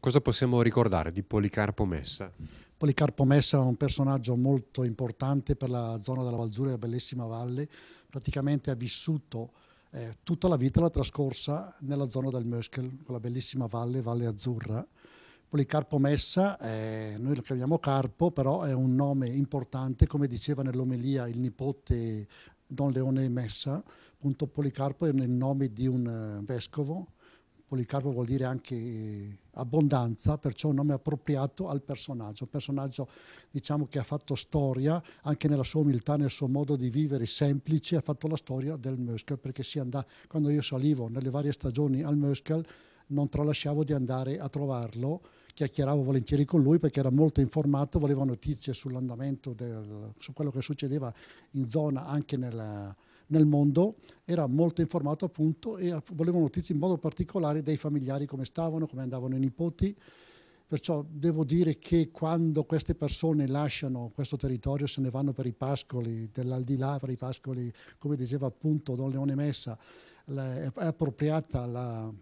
Cosa possiamo ricordare di Policarpo Messa? Policarpo Messa è un personaggio molto importante per la zona della Valzuria, bellissima valle, praticamente ha vissuto eh, tutta la vita l'ha trascorsa nella zona del Möschel, quella bellissima valle, Valle Azzurra. Policarpo Messa, eh, noi lo chiamiamo Carpo, però è un nome importante, come diceva nell'omelia il nipote Don Leone Messa, appunto Policarpo è il nome di un eh, vescovo Policarpo vuol dire anche abbondanza, perciò un nome appropriato al personaggio, un personaggio diciamo, che ha fatto storia anche nella sua umiltà, nel suo modo di vivere semplice, ha fatto la storia del Möschel, perché andava, quando io salivo nelle varie stagioni al Möschel non tralasciavo di andare a trovarlo, chiacchieravo volentieri con lui perché era molto informato, voleva notizie sull'andamento, su quello che succedeva in zona anche nella, nel mondo era molto informato appunto e voleva notizie in modo particolare dei familiari, come stavano, come andavano i nipoti. Perciò devo dire che quando queste persone lasciano questo territorio, se ne vanno per i pascoli dell'aldilà, per i pascoli, come diceva appunto Don Leone Messa, è appropriata la,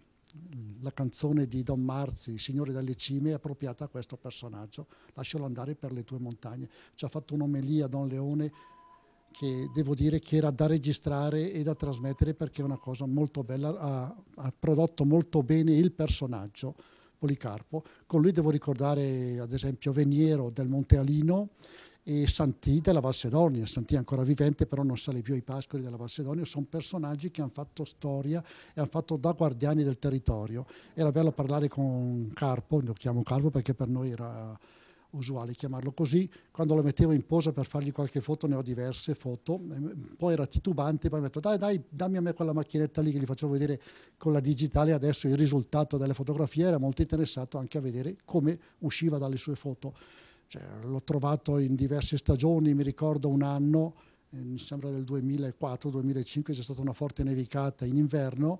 la canzone di Don Marzi, Signore dalle cime, è appropriata a questo personaggio. Lascialo andare per le tue montagne. Ci ha fatto un'omelia Don Leone che devo dire che era da registrare e da trasmettere perché è una cosa molto bella, ha, ha prodotto molto bene il personaggio Policarpo. Con lui devo ricordare ad esempio Veniero del Monte Alino e Santì della Valsedonia. Santì è ancora vivente, però non sale più ai pascoli della Valsedonia. Sono personaggi che hanno fatto storia e hanno fatto da guardiani del territorio. Era bello parlare con Carpo, lo chiamo Carpo perché per noi era usuale chiamarlo così, quando lo mettevo in posa per fargli qualche foto, ne ho diverse foto, poi era titubante, poi mi ha detto dai dai dammi a me quella macchinetta lì che gli facevo vedere con la digitale, adesso il risultato delle fotografie era molto interessato anche a vedere come usciva dalle sue foto. Cioè, l'ho trovato in diverse stagioni, mi ricordo un anno, eh, mi sembra del 2004-2005 c'è stata una forte nevicata in inverno,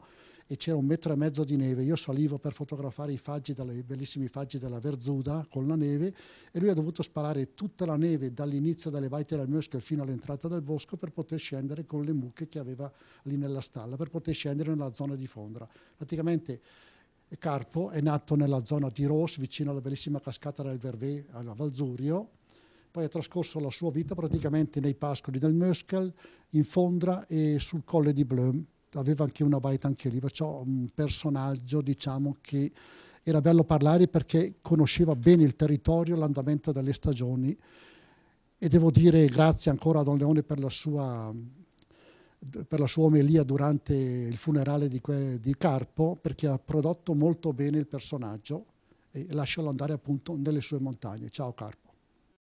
e c'era un metro e mezzo di neve. Io salivo per fotografare i faggi, i bellissimi faggi della Verzuda con la neve e lui ha dovuto sparare tutta la neve dall'inizio delle baite del Möschel fino all'entrata del bosco per poter scendere con le mucche che aveva lì nella stalla, per poter scendere nella zona di Fondra. Praticamente Carpo è nato nella zona di Ross, vicino alla bellissima cascata del Vervé a Valzurio, poi ha trascorso la sua vita praticamente nei pascoli del Möschel, in Fondra e sul colle di Blum aveva anche una baita anche lì, perciò un personaggio diciamo che era bello parlare perché conosceva bene il territorio, l'andamento delle stagioni e devo dire grazie ancora a Don Leone per la sua, per la sua omelia durante il funerale di, di Carpo perché ha prodotto molto bene il personaggio e lascialo andare appunto nelle sue montagne. Ciao Carpo.